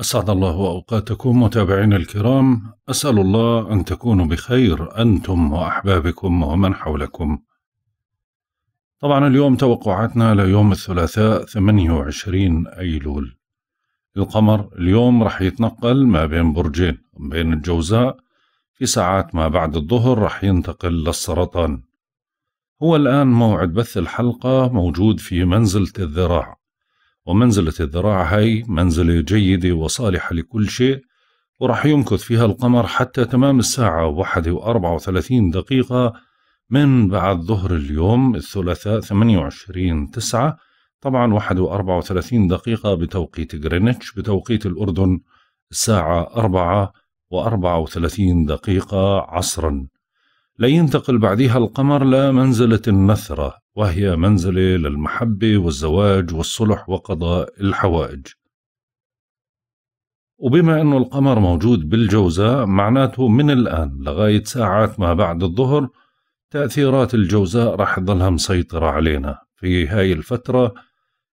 أسعد الله أوقاتكم متابعينا الكرام أسأل الله أن تكونوا بخير أنتم وأحبابكم ومن حولكم طبعا اليوم توقعاتنا ليوم الثلاثاء 28 أيلول القمر اليوم رح يتنقل ما بين برجين بين الجوزاء في ساعات ما بعد الظهر رح ينتقل للسرطان هو الآن موعد بث الحلقة موجود في منزلة الذراع ومنزلة الذراع هاي منزلة جيدة وصالحة لكل شيء ورح يمكث فيها القمر حتى تمام الساعة واحدة وأربعة وثلاثين دقيقة من بعد ظهر اليوم الثلاثاء 28 تسعة طبعا واحد وأربعة وثلاثين دقيقة بتوقيت غرينتش بتوقيت الأردن الساعة أربعة وأربعة وثلاثين دقيقة عصرا لينتقل بعدها القمر لمنزلة النثرة وهي منزلة للمحبة والزواج والصلح وقضاء الحوائج وبما أنه القمر موجود بالجوزاء معناته من الآن لغاية ساعات ما بعد الظهر تأثيرات الجوزاء راح تظلها مسيطرة علينا في هاي الفترة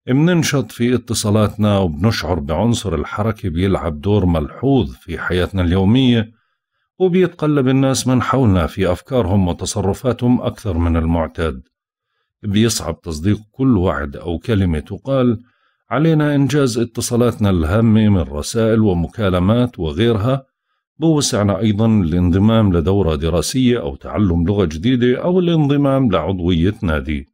بننشط في اتصالاتنا وبنشعر بعنصر الحركة بيلعب دور ملحوظ في حياتنا اليومية وبيتقلب الناس من حولنا في أفكارهم وتصرفاتهم أكثر من المعتاد بيصعب تصديق كل وعد أو كلمة تقال علينا إنجاز اتصالاتنا الهامة من رسائل ومكالمات وغيرها بوسعنا أيضا الانضمام لدورة دراسية أو تعلم لغة جديدة أو الانضمام لعضوية نادي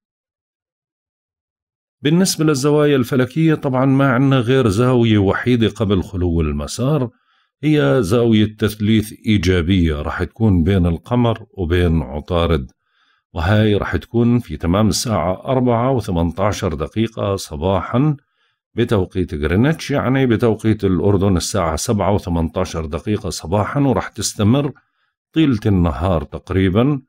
بالنسبة للزوايا الفلكية طبعا ما عندنا غير زاوية وحيدة قبل خلو المسار هي زاوية تثليث إيجابية رح تكون بين القمر وبين عطارد وهاي رح تكون في تمام الساعة 4 و 18 دقيقة صباحا بتوقيت غرينتش يعني بتوقيت الأردن الساعة 7 و 18 دقيقة صباحا ورح تستمر طيلة النهار تقريبا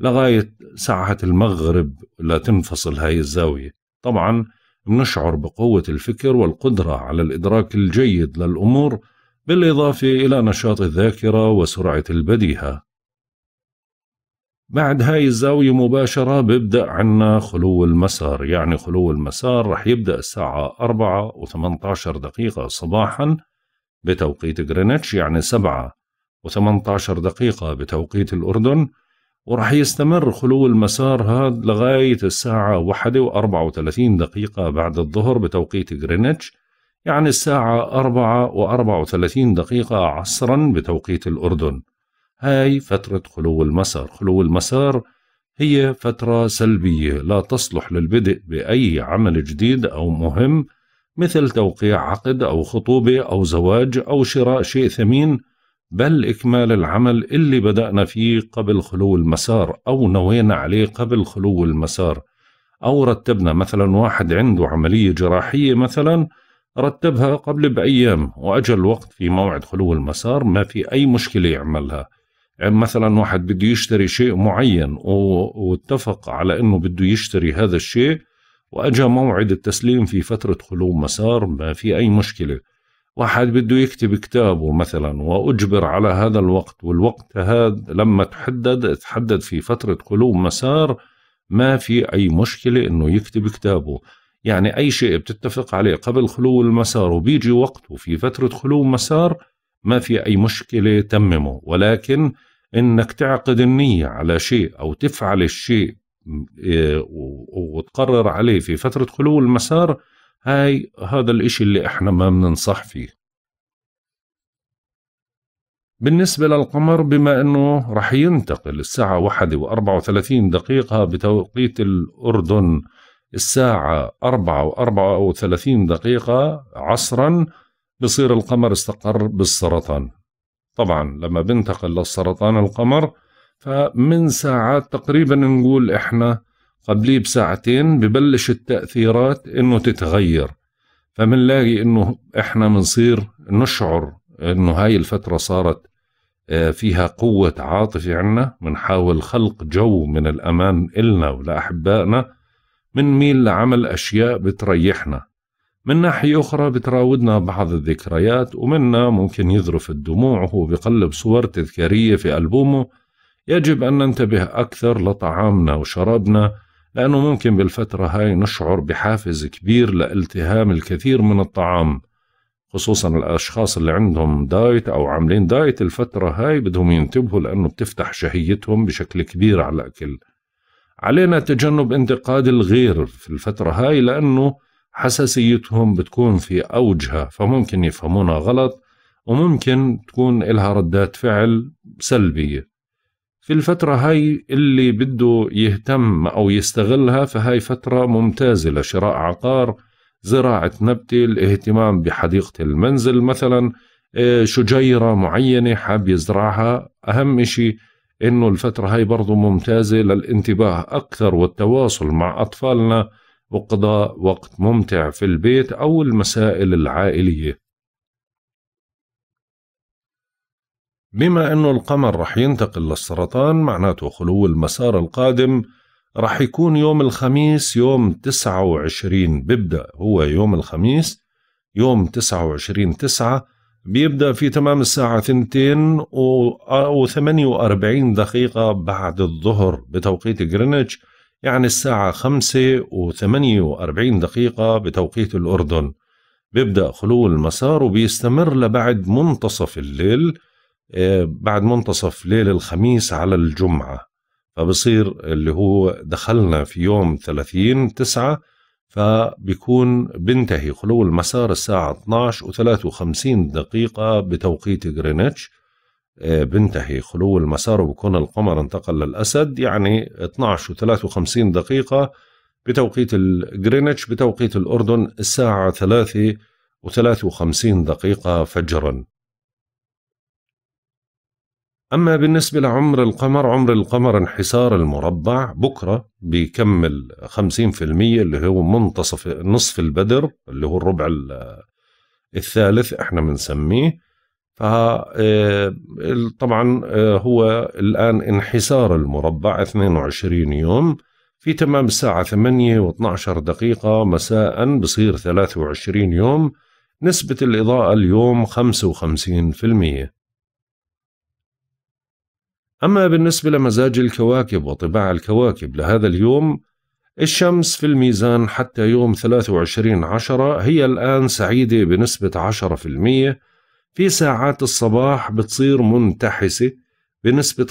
لغاية ساعة المغرب لتنفصل هاي الزاوية طبعا بنشعر بقوة الفكر والقدرة على الإدراك الجيد للأمور بالإضافة إلى نشاط الذاكرة وسرعة البديهة بعد هاي الزاوية مباشرة ببدأ عنا خلو المسار يعني خلو المسار رح يبدأ الساعة 4 و18 دقيقة صباحا بتوقيت غرينتش يعني 7 و18 دقيقة بتوقيت الأردن ورح يستمر خلو المسار هذا لغاية الساعة 1 و34 دقيقة بعد الظهر بتوقيت غرينتش يعني الساعة أربعة وأربعة وثلاثين دقيقة عصرا بتوقيت الأردن هاي فترة خلو المسار خلو المسار هي فترة سلبية لا تصلح للبدء بأي عمل جديد أو مهم مثل توقيع عقد أو خطوبة أو زواج أو شراء شيء ثمين بل إكمال العمل اللي بدأنا فيه قبل خلو المسار أو نوينا عليه قبل خلو المسار أو رتبنا مثلا واحد عنده عملية جراحية مثلا رتبها قبل بأيام وأجل الوقت في موعد خلو المسار ما في أي مشكلة يعملها مثلا واحد بده يشتري شيء معين واتفق على أنه بده يشتري هذا الشيء وأجا موعد التسليم في فترة خلو مسار ما في أي مشكلة واحد بده يكتب كتابه مثلا وأجبر على هذا الوقت والوقت هذا لما تحدد تحدد في فترة خلو مسار ما في أي مشكلة أنه يكتب كتابه يعني أي شيء بتتفق عليه قبل خلو المسار وبيجي وقته في فترة خلو مسار ما في أي مشكلة تممه ولكن إنك تعقد النية على شيء أو تفعل الشيء آه، وتقرر عليه في فترة خلو المسار هاي هذا الإشي اللي إحنا ما بننصح فيه بالنسبة للقمر بما أنه رح ينتقل الساعة وأربعة وثلاثين دقيقة بتوقيت الأردن الساعة أربعة وأربعة وثلاثين دقيقة عصرا بصير القمر استقر بالسرطان طبعا لما بنتقل للسرطان القمر فمن ساعات تقريبا نقول احنا قبليه بساعتين ببلش التأثيرات انه تتغير فمنلاقي انه احنا بنصير نشعر انه هاي الفترة صارت آه، فيها قوة عاطفة عنا بنحاول خلق جو من الأمان إلنا ولأحبائنا بنميل لعمل أشياء بتريحنا من ناحية أخرى بتراودنا بعض الذكريات ومنا ممكن يذرف الدموع وهو بقلب صور تذكارية في ألبومه يجب أن ننتبه أكثر لطعامنا وشرابنا لأنه ممكن بالفترة هاي نشعر بحافز كبير لالتهام الكثير من الطعام خصوصا الأشخاص اللي عندهم دايت أو عاملين دايت الفترة هاي بدهم ينتبهوا لأنه بتفتح شهيتهم بشكل كبير على الأكل علينا تجنب انتقاد الغير في الفترة هاي لأنه حساسيتهم بتكون في أوجها فممكن يفهمونا غلط وممكن تكون إلها ردات فعل سلبية في الفترة هاي اللي بده يهتم أو يستغلها فهاي فترة ممتازة لشراء عقار زراعة نبتة الاهتمام بحديقة المنزل مثلا إيه، شجيرة معينة حاب يزرعها أهم إشي انه الفترة هاي برضو ممتازة للانتباه اكثر والتواصل مع اطفالنا وقضاء وقت ممتع في البيت او المسائل العائلية بما انه القمر رح ينتقل للسرطان معناته خلو المسار القادم رح يكون يوم الخميس يوم 29 ببدأ هو يوم الخميس يوم 29 تسعة بيبدأ في تمام الساعة 2 و 48 دقيقة بعد الظهر بتوقيت جرينتش يعني الساعة 5 و 48 دقيقة بتوقيت الأردن بيبدأ خلو المسار وبيستمر لبعد منتصف الليل آه، بعد منتصف ليل الخميس على الجمعة فبصير اللي هو دخلنا في يوم 30 9 فبيكون بنتهي خلو المسار الساعة 12 و53 دقيقة بتوقيت غرينتش آه، بنتهي خلو المسار وبكون القمر انتقل للأسد يعني 12 و53 دقيقة بتوقيت غرينتش بتوقيت الأردن الساعة 3 و53 دقيقة فجرا أما بالنسبة لعمر القمر عمر القمر انحسار المربع بكرة بيكمل 50% اللي هو منتصف نصف البدر اللي هو الربع الثالث احنا بنسميه ف آه، طبعا آه، هو الآن انحسار المربع 22 يوم في تمام الساعة 8 و12 دقيقة مساء بصير 23 يوم نسبة الإضاءة اليوم 55% أما بالنسبة لمزاج الكواكب وطباع الكواكب لهذا اليوم الشمس في الميزان حتى يوم 23 عشرة هي الآن سعيدة بنسبة 10% في ساعات الصباح بتصير منتحسة بنسبة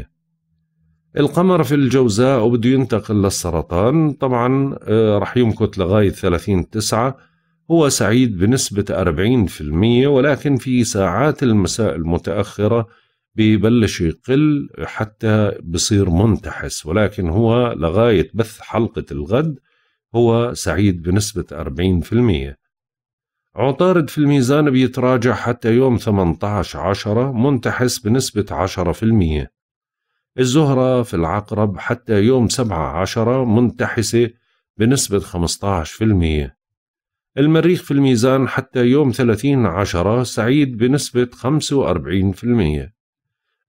25% القمر في الجوزاء وبده ينتقل للسرطان طبعا آه، رح يمكث لغاية 30 تسعة هو سعيد بنسبة 40% ولكن في ساعات المساء المتأخرة ببلش يقل حتى بصير منتحس ولكن هو لغاية بث حلقة الغد هو سعيد بنسبة 40% عطارد في الميزان بيتراجع حتى يوم 18 عشرة منتحس بنسبة 10% الزهرة في العقرب حتى يوم 7 عشرة منتحسة بنسبة 15% المريخ في الميزان حتى يوم 30 عشرة سعيد بنسبة 45%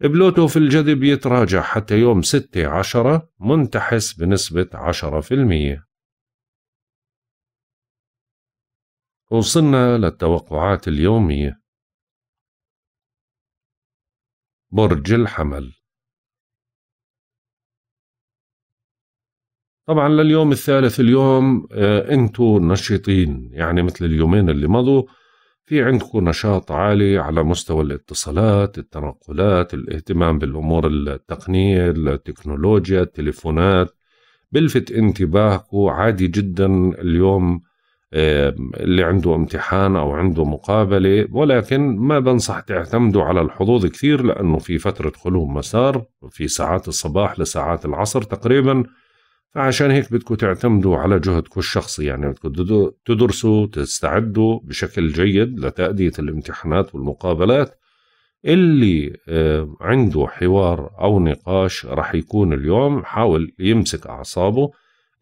بلوتو في الجذب يتراجع حتى يوم 6 عشرة منتحس بنسبة 10% وصلنا للتوقعات اليومية برج الحمل طبعا لليوم الثالث اليوم آه، انتو انتوا نشيطين يعني مثل اليومين اللي مضوا في عندكم نشاط عالي على مستوى الاتصالات التنقلات الاهتمام بالأمور التقنية التكنولوجيا التليفونات بلفت انتباهكم عادي جدا اليوم اللي عنده امتحان أو عنده مقابلة ولكن ما بنصح تعتمدوا على الحظوظ كثير لأنه في فترة خلو مسار في ساعات الصباح لساعات العصر تقريباً فعشان هيك بدكم تعتمدوا على جهدكم الشخصي يعني بدكم تدرسوا تستعدوا بشكل جيد لتأدية الامتحانات والمقابلات اللي آه، عنده حوار أو نقاش رح يكون اليوم حاول يمسك أعصابه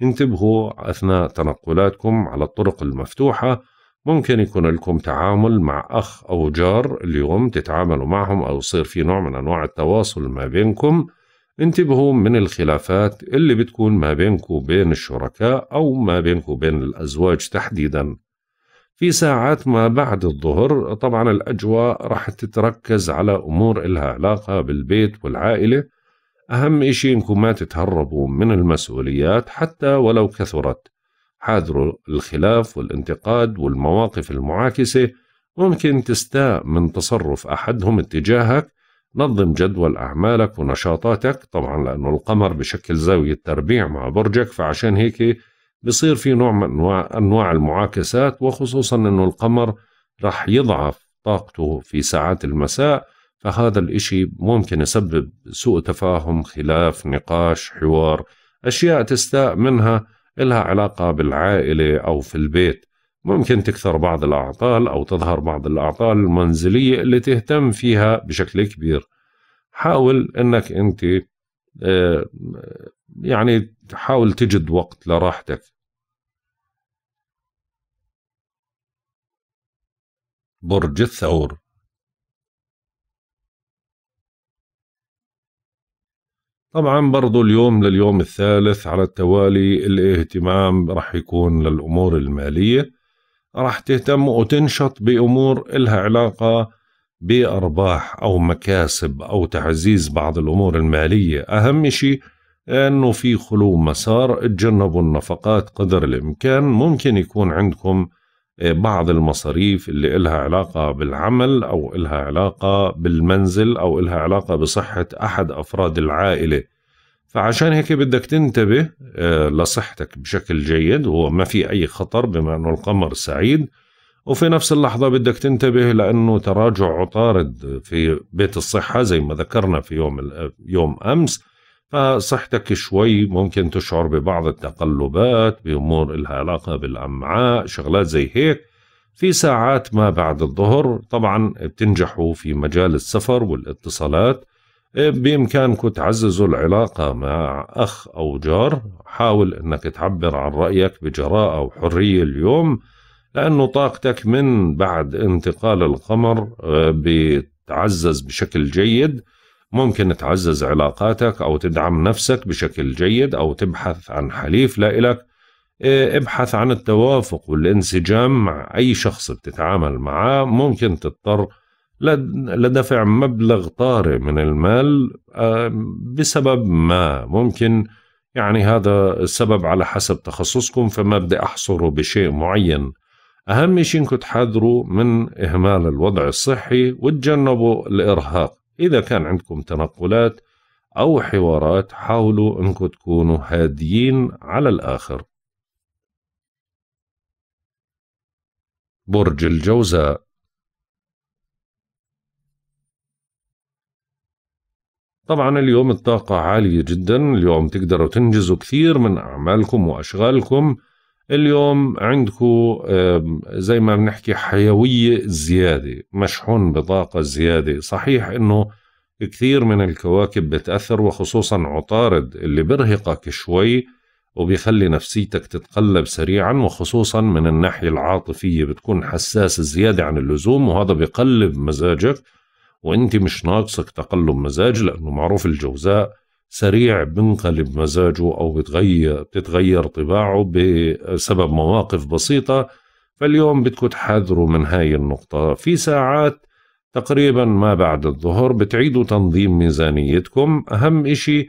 انتبهوا أثناء تنقلاتكم على الطرق المفتوحة ممكن يكون لكم تعامل مع أخ أو جار اليوم تتعاملوا معهم أو يصير في نوع من أنواع التواصل ما بينكم انتبهوا من الخلافات اللي بتكون ما بينكم وبين الشركاء أو ما بينكم وبين الأزواج تحديدا في ساعات ما بعد الظهر طبعا الأجواء راح تتركز على أمور إلها علاقة بالبيت والعائلة أهم إشي إنكم ما تتهربوا من المسؤوليات حتى ولو كثرت حاذروا الخلاف والانتقاد والمواقف المعاكسة ممكن تستاء من تصرف أحدهم اتجاهك نظم جدول أعمالك ونشاطاتك طبعا لأنه القمر بشكل زاوية تربيع مع برجك فعشان هيك بصير في نوع من أنواع, أنواع المعاكسات وخصوصا أنه القمر رح يضعف طاقته في ساعات المساء فهذا الإشي ممكن يسبب سوء تفاهم خلاف نقاش حوار أشياء تستاء منها إلها علاقة بالعائلة أو في البيت ممكن تكثر بعض الأعطال أو تظهر بعض الأعطال المنزلية اللي تهتم فيها بشكل كبير حاول أنك أنت آه، يعني تحاول تجد وقت لراحتك برج الثور طبعا برضو اليوم لليوم الثالث على التوالي الاهتمام راح يكون للأمور المالية راح تهتم وتنشط بأمور إلها علاقة بأرباح أو مكاسب أو تعزيز بعض الأمور المالية أهم شيء أنه في خلو مسار اتجنبوا النفقات قدر الإمكان ممكن يكون عندكم آه، بعض المصاريف اللي إلها علاقة بالعمل أو إلها علاقة بالمنزل أو إلها علاقة بصحة أحد أفراد العائلة فعشان هيك بدك تنتبه آه، لصحتك بشكل جيد هو ما في أي خطر بما أنه القمر سعيد وفي نفس اللحظة بدك تنتبه لأنه تراجع عطارد في بيت الصحة زي ما ذكرنا في يوم, يوم أمس فصحتك شوي ممكن تشعر ببعض التقلبات بأمور إلها علاقة بالأمعاء شغلات زي هيك في ساعات ما بعد الظهر طبعا بتنجحوا في مجال السفر والاتصالات إيه، بإمكانكم تعززوا العلاقة مع أخ أو جار حاول أنك تعبر عن رأيك بجراءة وحرية اليوم لأنه طاقتك من بعد انتقال القمر إيه، بتعزز بشكل جيد ممكن تعزز علاقاتك أو تدعم نفسك بشكل جيد أو تبحث عن حليف لإلك إيه، ابحث عن التوافق والانسجام مع أي شخص بتتعامل معاه ممكن تضطر لدفع مبلغ طارئ من المال آه، بسبب ما ممكن يعني هذا السبب على حسب تخصصكم فما بدي أحصره بشيء معين أهم شيء إنكم تحذروا من إهمال الوضع الصحي وتجنبوا الإرهاق إذا كان عندكم تنقلات أو حوارات حاولوا إنكم تكونوا هاديين على الآخر برج الجوزاء طبعا اليوم الطاقة عالية جدا اليوم تقدروا تنجزوا كثير من أعمالكم وأشغالكم اليوم عندكم زي ما بنحكي حيوية زيادة مشحون بطاقة زيادة صحيح أنه كثير من الكواكب بتأثر وخصوصا عطارد اللي برهقك شوي وبيخلي نفسيتك تتقلب سريعا وخصوصا من الناحية العاطفية بتكون حساس زيادة عن اللزوم وهذا بقلب مزاجك وانت مش ناقصك تقلب مزاج لانه معروف الجوزاء سريع بنقلب مزاجه او بتغير بتتغير طباعه بسبب مواقف بسيطه فاليوم بدكم تحذروا من هاي النقطه في ساعات تقريبا ما بعد الظهر بتعيدوا تنظيم ميزانيتكم أهم شيء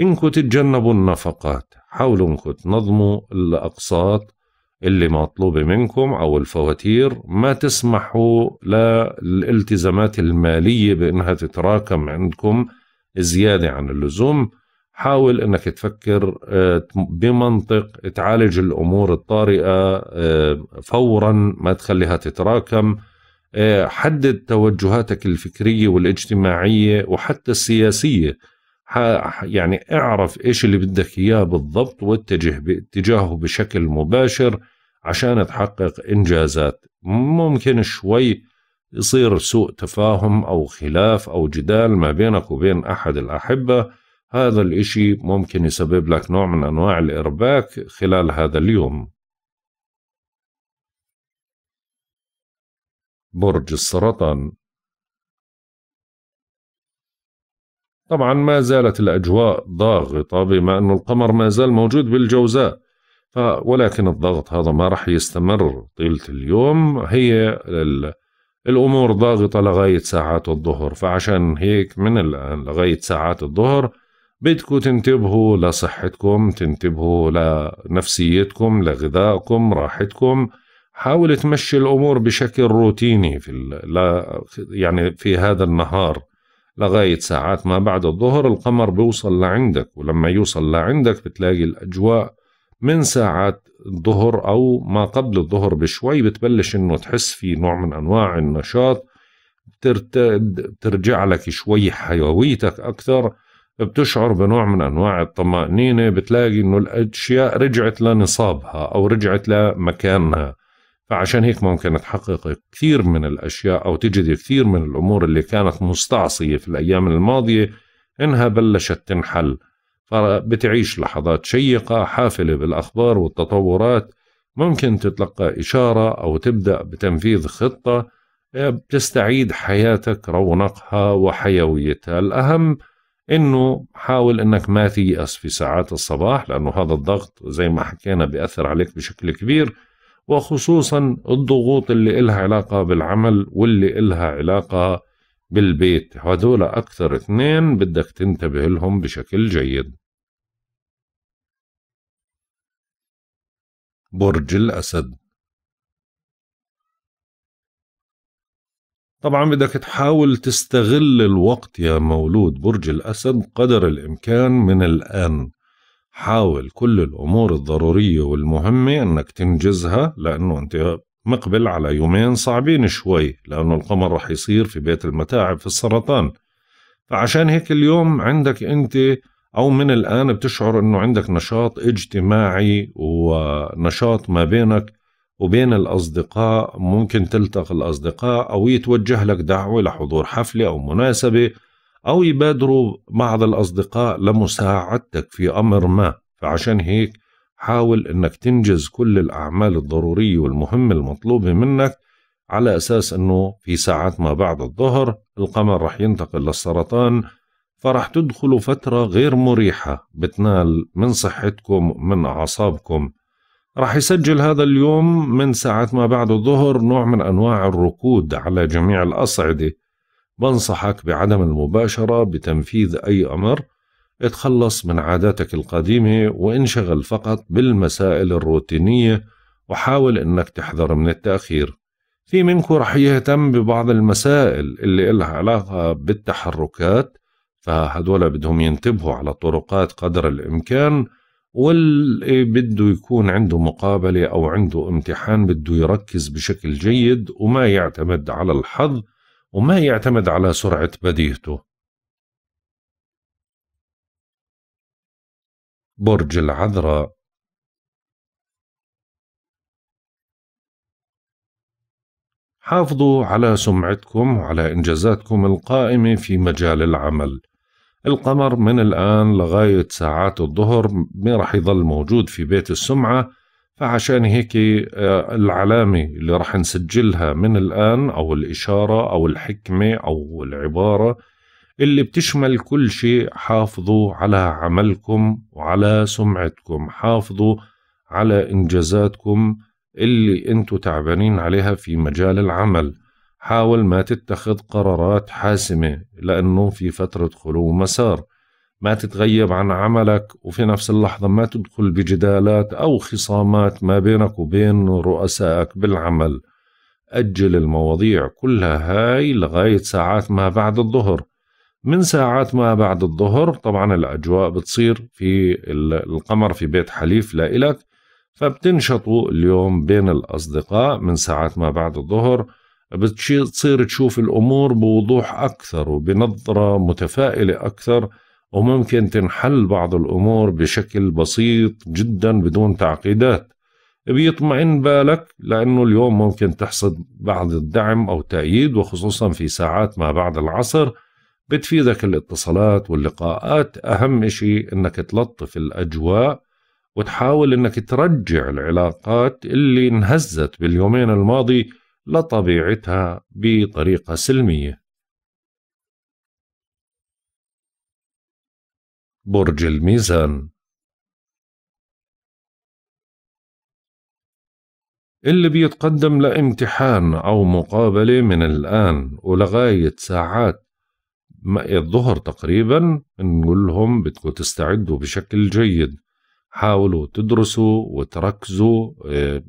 إنكم تتجنبوا النفقات حاولوا إنكم تنظموا الأقساط اللي مطلوبة منكم أو الفواتير ما تسمحوا للالتزامات المالية بأنها تتراكم عندكم زيادة عن اللزوم حاول أنك تفكر آه، بمنطق تعالج الأمور الطارئة آه، فورا ما تخليها تتراكم آه، حدد توجهاتك الفكرية والاجتماعية وحتى السياسية يعني اعرف ايش اللي بدك اياه بالضبط واتجه باتجاهه بشكل مباشر عشان تحقق إنجازات ممكن شوي يصير سوء تفاهم أو خلاف أو جدال ما بينك وبين أحد الأحبة هذا الإشي ممكن يسبب لك نوع من أنواع الإرباك خلال هذا اليوم برج السرطان طبعا ما زالت الأجواء ضاغطة بما أن القمر ما زال موجود بالجوزاء ولكن الضغط هذا ما راح يستمر طيلة اليوم هي الأمور ضاغطة لغاية ساعات الظهر فعشان هيك من الآن لغاية ساعات الظهر بدكم تنتبهوا لصحتكم تنتبهوا لنفسيتكم لغذائكم راحتكم حاول تمشي الأمور بشكل روتيني في لا يعني في هذا النهار لغاية ساعات ما بعد الظهر القمر بيوصل لعندك ولما يوصل لعندك بتلاقي الأجواء من ساعة الظهر أو ما قبل الظهر بشوي بتبلش إنه تحس في نوع من أنواع النشاط بترتد بترجع لك شوي حيويتك أكثر بتشعر بنوع من أنواع الطمأنينة بتلاقي إنه الأشياء رجعت لنصابها أو رجعت لمكانها فعشان هيك ممكن تحقق كثير من الأشياء أو تجد كثير من الأمور اللي كانت مستعصية في الأيام الماضية إنها بلشت تنحل فبتعيش لحظات شيقة حافلة بالأخبار والتطورات ممكن تتلقى إشارة أو تبدأ بتنفيذ خطة آه، بتستعيد حياتك رونقها وحيويتها الأهم انه حاول انك ما تيأس في ساعات الصباح لانه هذا الضغط زي ما حكينا بيأثر عليك بشكل كبير وخصوصا الضغوط اللي إلها علاقة بالعمل واللي إلها علاقة بالبيت هذول أكثر اثنين بدك تنتبه لهم بشكل جيد برج الأسد طبعا بدك تحاول تستغل الوقت يا مولود برج الأسد قدر الإمكان من الآن حاول كل الأمور الضرورية والمهمة أنك تنجزها لأنه أنت مقبل على يومين صعبين شوي لأنه القمر رح يصير في بيت المتاعب في السرطان فعشان هيك اليوم عندك أنت او من الان بتشعر انه عندك نشاط اجتماعي ونشاط ما بينك وبين الاصدقاء ممكن تلتقي الاصدقاء او يتوجه لك دعوه لحضور حفله او مناسبه او يبادروا بعض الاصدقاء لمساعدتك في امر ما فعشان هيك حاول انك تنجز كل الاعمال الضروريه والمهمه المطلوبه منك على اساس انه في ساعات ما بعد الظهر القمر رح ينتقل للسرطان فرح تدخلوا فترة غير مريحة بتنال من صحتكم من أعصابكم رح يسجل هذا اليوم من ساعة ما بعد الظهر نوع من أنواع الركود على جميع الأصعدة بنصحك بعدم المباشرة بتنفيذ أي أمر اتخلص من عاداتك القديمة وانشغل فقط بالمسائل الروتينية وحاول انك تحذر من التأخير في منكم رح يهتم ببعض المسائل اللي إلها علاقة بالتحركات فهدول بدهم ينتبهوا على الطرقات قدر الإمكان واللي بده يكون عنده مقابلة أو عنده امتحان بده يركز بشكل جيد وما يعتمد على الحظ وما يعتمد على سرعة بديهته برج العذراء حافظوا على سمعتكم وعلى إنجازاتكم القائمة في مجال العمل القمر من الآن لغاية ساعات الظهر ما رح يظل موجود في بيت السمعة فعشان هيك آه، العلامة اللي رح نسجلها من الآن أو الإشارة أو الحكمة أو العبارة اللي بتشمل كل شيء حافظوا على عملكم وعلى سمعتكم حافظوا على إنجازاتكم اللي أنتوا تعبانين عليها في مجال العمل حاول ما تتخذ قرارات حاسمة لأنه في فترة خلو مسار ما تتغيب عن عملك وفي نفس اللحظة ما تدخل بجدالات أو خصامات ما بينك وبين رؤسائك بالعمل أجل المواضيع كلها هاي لغاية ساعات ما بعد الظهر من ساعات ما بعد الظهر طبعا الأجواء بتصير في القمر في بيت حليف لإلك فبتنشطوا اليوم بين الأصدقاء من ساعات ما بعد الظهر بتصير تشوف الأمور بوضوح أكثر وبنظرة متفائلة أكثر وممكن تنحل بعض الأمور بشكل بسيط جدا بدون تعقيدات بيطمئن بالك لأنه اليوم ممكن تحصد بعض الدعم أو تأييد وخصوصا في ساعات ما بعد العصر بتفيدك الاتصالات واللقاءات أهم شيء أنك تلطف الأجواء وتحاول أنك ترجع العلاقات اللي انهزت باليومين الماضي لطبيعتها بطريقة سلمية. برج الميزان اللي بيتقدم لامتحان أو مقابلة من الآن ولغاية ساعات الظهر تقريبا نقول لهم بدكم تستعدوا بشكل جيد حاولوا تدرسوا وتركزوا آه،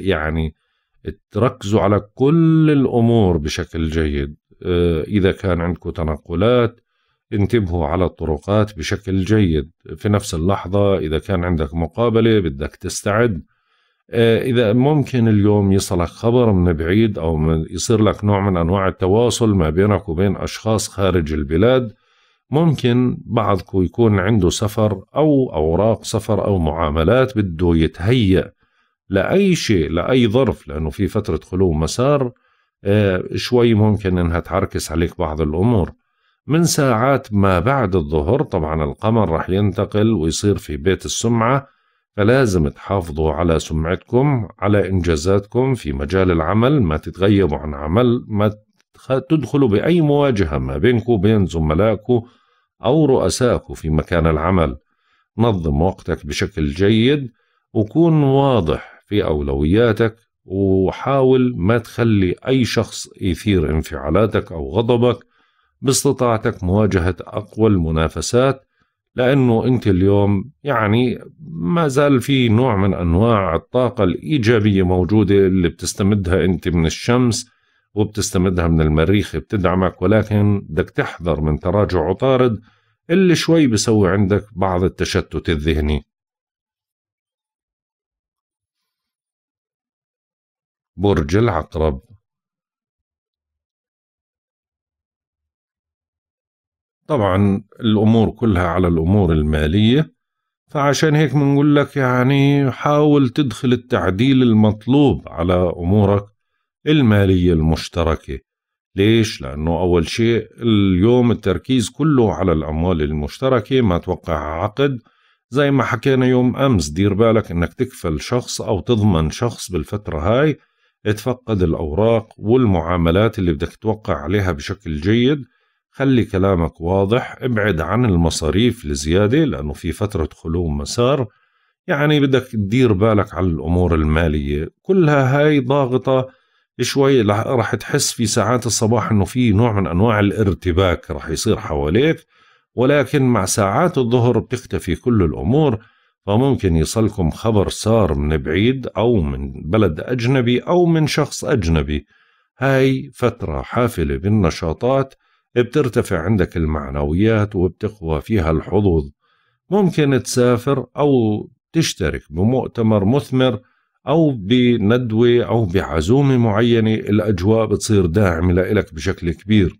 يعني تركزوا على كل الأمور بشكل جيد آه، إذا كان عندكم تنقلات انتبهوا على الطرقات بشكل جيد في نفس اللحظة إذا كان عندك مقابلة بدك تستعد آه، إذا ممكن اليوم يصلك خبر من بعيد أو من يصير لك نوع من أنواع التواصل ما بينك وبين أشخاص خارج البلاد ممكن بعضكم يكون عنده سفر أو أوراق سفر أو معاملات بده يتهيأ لاي شيء لاي ظرف لانه في فتره خلو مسار آه، شوي ممكن انها تعركس عليك بعض الامور من ساعات ما بعد الظهر طبعا القمر رح ينتقل ويصير في بيت السمعه فلازم تحافظوا على سمعتكم على انجازاتكم في مجال العمل ما تتغيبوا عن عمل ما تدخلوا باي مواجهه ما بينكم وبين زملائكم او رؤسائكم في مكان العمل نظم وقتك بشكل جيد وكون واضح في أولوياتك وحاول ما تخلي أي شخص يثير انفعالاتك أو غضبك باستطاعتك مواجهة أقوى المنافسات لأنه أنت اليوم يعني ما زال في نوع من أنواع الطاقة الإيجابية موجودة اللي بتستمدها أنت من الشمس وبتستمدها من المريخ بتدعمك ولكن بدك تحذر من تراجع عطارد اللي شوي بسوي عندك بعض التشتت الذهني برج العقرب طبعا الأمور كلها على الأمور المالية فعشان هيك بنقول لك يعني حاول تدخل التعديل المطلوب على أمورك المالية المشتركة ليش؟ لأنه أول شيء اليوم التركيز كله على الأموال المشتركة ما توقع عقد زي ما حكينا يوم أمس دير بالك أنك تكفل شخص أو تضمن شخص بالفترة هاي اتفقد الأوراق والمعاملات اللي بدك توقع عليها بشكل جيد خلي كلامك واضح ابعد عن المصاريف الزيادة لأنه في فترة خلو مسار يعني بدك تدير بالك على الأمور المالية كلها هاي ضاغطة شوي رح تحس في ساعات الصباح انه في نوع من انواع الارتباك رح يصير حواليك ولكن مع ساعات الظهر بتختفي كل الامور فممكن يصلكم خبر صار من بعيد أو من بلد أجنبي أو من شخص أجنبي هاي فترة حافلة بالنشاطات بترتفع عندك المعنويات وبتقوى فيها الحظوظ ممكن تسافر أو تشترك بمؤتمر مثمر أو بندوة أو بعزومة معينة الأجواء بتصير داعمة لإلك بشكل كبير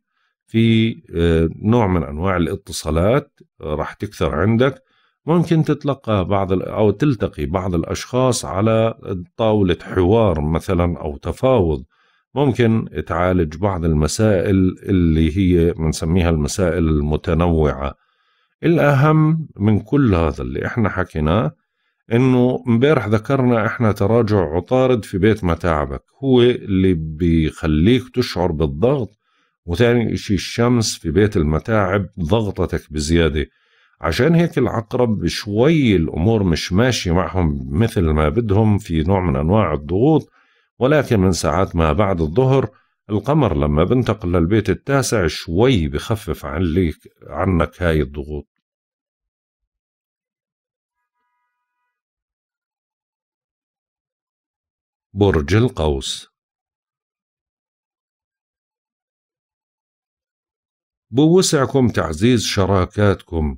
في آه، نوع من أنواع الاتصالات رح تكثر عندك ممكن تتلقى بعض أو تلتقي بعض الأشخاص على طاولة حوار مثلا أو تفاوض ممكن تعالج بعض المسائل اللي هي بنسميها المسائل المتنوعة الأهم من كل هذا اللي إحنا حكيناه إنه امبارح ذكرنا إحنا تراجع عطارد في بيت متاعبك هو اللي بيخليك تشعر بالضغط وثاني إشي الشمس في بيت المتاعب ضغطتك بزيادة عشان هيك العقرب شوي الأمور مش ماشية معهم مثل ما بدهم في نوع من أنواع الضغوط ولكن من ساعات ما بعد الظهر القمر لما بنتقل للبيت التاسع شوي بخفف عليك عنك هاي الضغوط برج القوس بوسعكم تعزيز شراكاتكم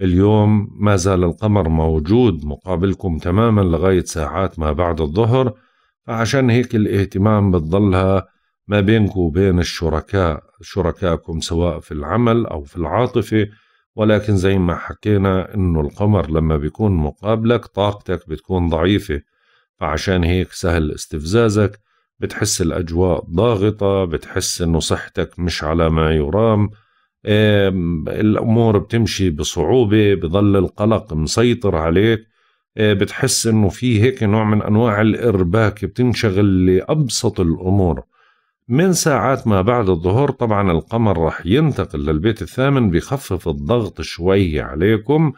اليوم ما زال القمر موجود مقابلكم تماما لغاية ساعات ما بعد الظهر فعشان هيك الاهتمام بتضلها ما بينك وبين الشركاء شركائكم سواء في العمل أو في العاطفة ولكن زي ما حكينا إنه القمر لما بيكون مقابلك طاقتك بتكون ضعيفة فعشان هيك سهل استفزازك بتحس الأجواء ضاغطة بتحس إنه صحتك مش على ما يرام الامور بتمشي بصعوبه بضل القلق مسيطر عليك آه، بتحس انه في هيك نوع من انواع الارباك بتنشغل لابسط الامور من ساعات ما بعد الظهر طبعا القمر رح ينتقل للبيت الثامن بخفف الضغط شوي عليكم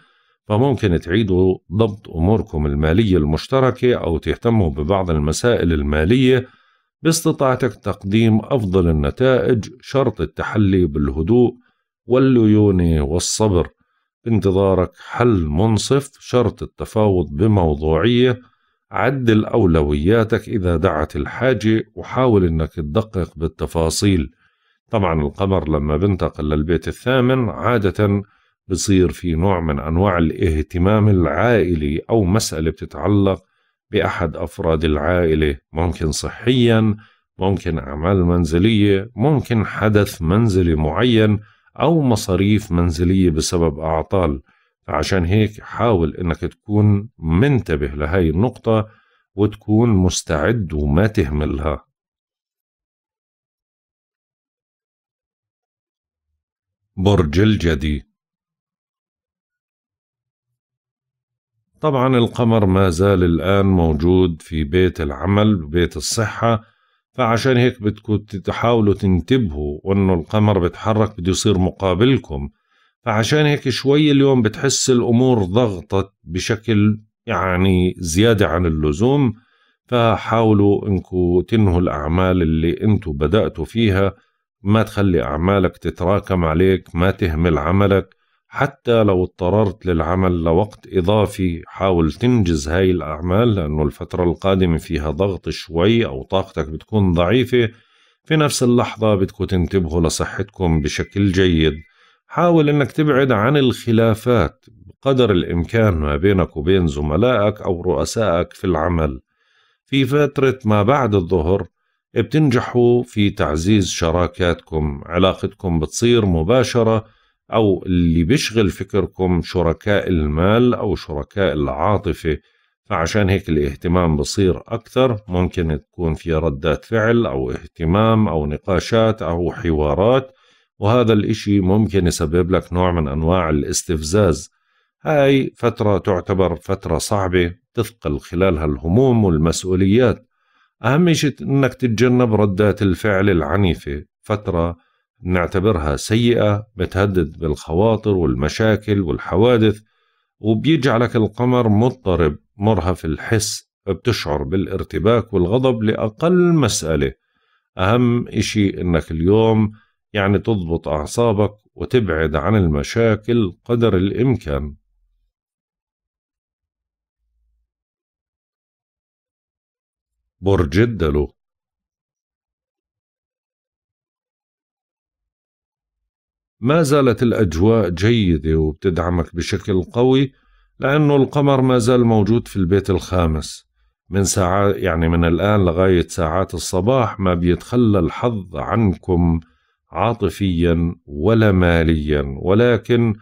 فممكن تعيدوا ضبط اموركم الماليه المشتركه او تهتموا ببعض المسائل الماليه باستطاعتك تقديم افضل النتائج شرط التحلي بالهدوء والليونة والصبر بانتظارك حل منصف شرط التفاوض بموضوعية عدل أولوياتك إذا دعت الحاجة وحاول أنك تدقق بالتفاصيل طبعا القمر لما بنتقل للبيت الثامن عادة بصير في نوع من أنواع الاهتمام العائلي أو مسألة بتتعلق بأحد أفراد العائلة ممكن صحيا ممكن أعمال منزلية ممكن حدث منزلي معين أو مصاريف منزلية بسبب أعطال فعشان هيك حاول إنك تكون منتبه لهي النقطة وتكون مستعد وما تهملها برج الجدي طبعا القمر ما زال الآن موجود في بيت العمل وبيت الصحة فعشان هيك بدكم تحاولوا تنتبهوا انه القمر بتحرك بده يصير مقابلكم فعشان هيك شوي اليوم بتحس الامور ضغطت بشكل يعني زياده عن اللزوم فحاولوا انكم تنهوا الاعمال اللي انتم بداتوا فيها ما تخلي اعمالك تتراكم عليك ما تهمل عملك حتى لو اضطررت للعمل لوقت إضافي حاول تنجز هاي الأعمال لأنه الفترة القادمة فيها ضغط شوي أو طاقتك بتكون ضعيفة في نفس اللحظة بدكم تنتبهوا لصحتكم بشكل جيد حاول أنك تبعد عن الخلافات بقدر الإمكان ما بينك وبين زملائك أو رؤسائك في العمل في فترة ما بعد الظهر بتنجحوا في تعزيز شراكاتكم علاقتكم بتصير مباشرة أو اللي بيشغل فكركم شركاء المال أو شركاء العاطفة فعشان هيك الاهتمام بصير أكثر ممكن تكون في ردات فعل أو اهتمام أو نقاشات أو حوارات وهذا الإشي ممكن يسبب لك نوع من أنواع الاستفزاز هاي فترة تعتبر فترة صعبة تثقل خلالها الهموم والمسؤوليات أهم شيء أنك تتجنب ردات الفعل العنيفة فترة بنعتبرها سيئة بتهدد بالخواطر والمشاكل والحوادث وبيجعلك القمر مضطرب مرهف الحس بتشعر بالارتباك والغضب لأقل مسألة أهم إشي إنك اليوم يعني تضبط أعصابك وتبعد عن المشاكل قدر الإمكان برج الدلو ما زالت الأجواء جيدة وبتدعمك بشكل قوي لأنه القمر ما زال موجود في البيت الخامس من ساعات يعني من الآن لغاية ساعات الصباح ما بيتخلى الحظ عنكم عاطفيا ولا ماليا ولكن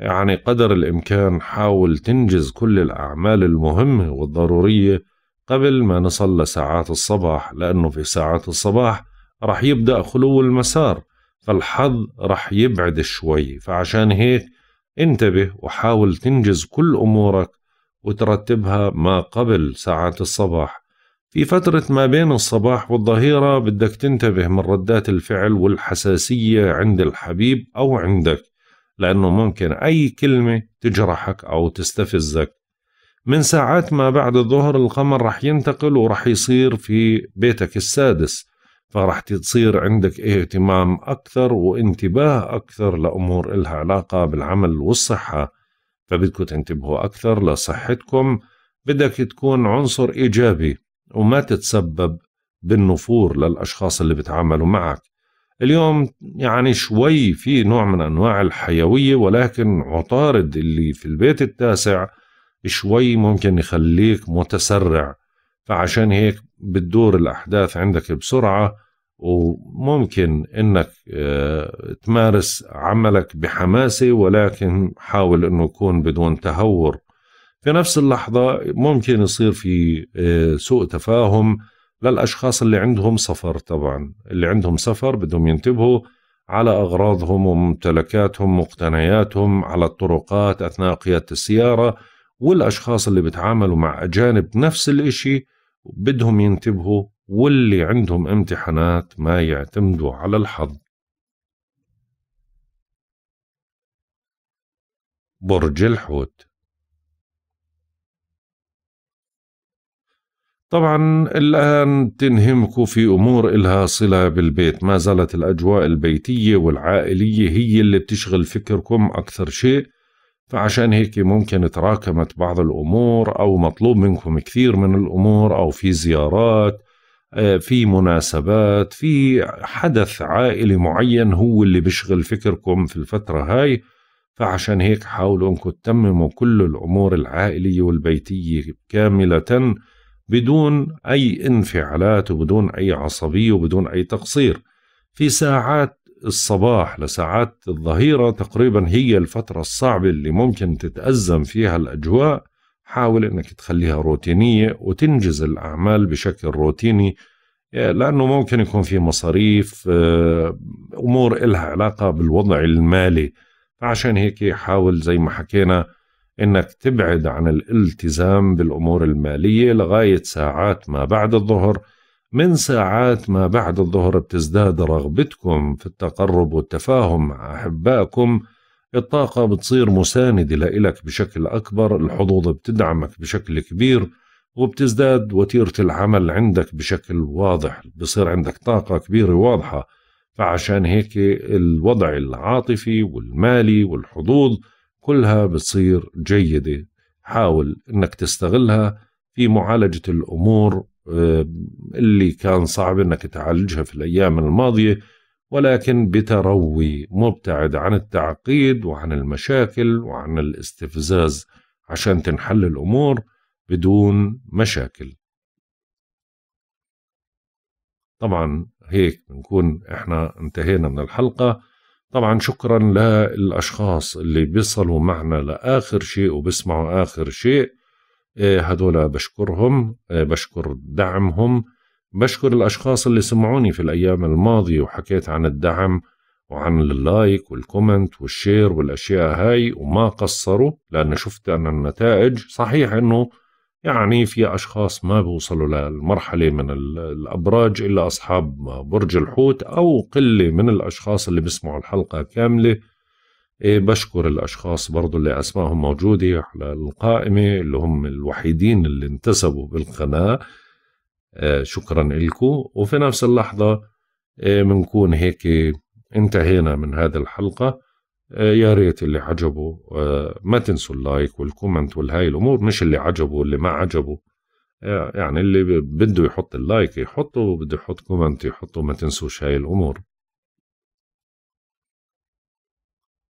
يعني قدر الإمكان حاول تنجز كل الأعمال المهمة والضرورية قبل ما نصل لساعات الصباح لأنه في ساعات الصباح رح يبدأ خلو المسار فالحظ رح يبعد شوي فعشان هيك انتبه وحاول تنجز كل أمورك وترتبها ما قبل ساعات الصباح في فترة ما بين الصباح والظهيرة بدك تنتبه من ردات الفعل والحساسية عند الحبيب أو عندك لأنه ممكن أي كلمة تجرحك أو تستفزك من ساعات ما بعد الظهر القمر رح ينتقل ورح يصير في بيتك السادس فراح تصير عندك اهتمام أكثر وانتباه أكثر لأمور إلها علاقة بالعمل والصحة فبدكم تنتبهوا أكثر لصحتكم بدك تكون عنصر إيجابي وما تتسبب بالنفور للأشخاص اللي بتعاملوا معك اليوم يعني شوي في نوع من أنواع الحيوية ولكن عطارد اللي في البيت التاسع شوي ممكن يخليك متسرع فعشان هيك بتدور الأحداث عندك بسرعة وممكن انك آه، تمارس عملك بحماسه ولكن حاول انه يكون بدون تهور في نفس اللحظه ممكن يصير في آه، سوء تفاهم للاشخاص اللي عندهم سفر طبعا اللي عندهم سفر بدهم ينتبهوا على اغراضهم وممتلكاتهم مقتنياتهم على الطرقات اثناء قياده السياره والاشخاص اللي بتعاملوا مع اجانب نفس الاشي بدهم ينتبهوا واللي عندهم امتحانات ما يعتمدوا على الحظ برج الحوت طبعا الآن تنهمكوا في أمور إلها صلة بالبيت ما زالت الأجواء البيتية والعائلية هي اللي بتشغل فكركم أكثر شيء فعشان هيك ممكن تراكمت بعض الأمور أو مطلوب منكم كثير من الأمور أو في زيارات آه، في مناسبات في حدث عائلي معين هو اللي بيشغل فكركم في الفترة هاي فعشان هيك حاولوا انكم تتمموا كل الامور العائليه والبيتيه كامله بدون اي انفعالات وبدون اي عصبيه وبدون اي تقصير في ساعات الصباح لساعات الظهيرة تقريبا هي الفترة الصعبة اللي ممكن تتأزم فيها الأجواء حاول أنك تخليها روتينية وتنجز الأعمال بشكل روتيني آه، لأنه ممكن يكون في مصاريف آه، أمور إلها علاقة بالوضع المالي فعشان هيك حاول زي ما حكينا انك تبعد عن الالتزام بالامور الماليه لغايه ساعات ما بعد الظهر من ساعات ما بعد الظهر بتزداد رغبتكم في التقرب والتفاهم مع أحبائكم الطاقة بتصير مساندة لإلك بشكل أكبر الحظوظ بتدعمك بشكل كبير وبتزداد وتيرة العمل عندك بشكل واضح بصير عندك طاقة كبيرة واضحة فعشان هيك الوضع العاطفي والمالي والحظوظ كلها بتصير جيدة حاول انك تستغلها في معالجة الأمور آه، اللي كان صعب انك تعالجها في الايام الماضيه ولكن بتروي مبتعد عن التعقيد وعن المشاكل وعن الاستفزاز عشان تنحل الامور بدون مشاكل طبعا هيك بنكون احنا انتهينا من الحلقه طبعا شكرا للاشخاص اللي بيصلوا معنا لاخر شيء وبيسمعوا اخر شيء إيه، هذول بشكرهم إيه، بشكر دعمهم بشكر الأشخاص اللي سمعوني في الأيام الماضية وحكيت عن الدعم وعن اللايك والكومنت والشير والأشياء هاي وما قصروا لأن شفت أن النتائج صحيح أنه يعني في أشخاص ما بوصلوا للمرحلة من الأبراج إلا أصحاب برج الحوت أو قلة من الأشخاص اللي بيسمعوا الحلقة كاملة إيه، بشكر الأشخاص برضو اللي أسمائهم موجودة على القائمة اللي هم الوحيدين اللي انتسبوا بالقناة إيه، شكرا لكم وفي نفس اللحظة بنكون إيه، هيك انتهينا من هذه الحلقة يا ريت اللي عجبه ما تنسوا اللايك والكومنت والهاي الأمور مش اللي عجبه واللي ما عجبه يعني اللي بده يحط اللايك يحطه وبده يحط كومنت يحطه ما تنسوش هاي الأمور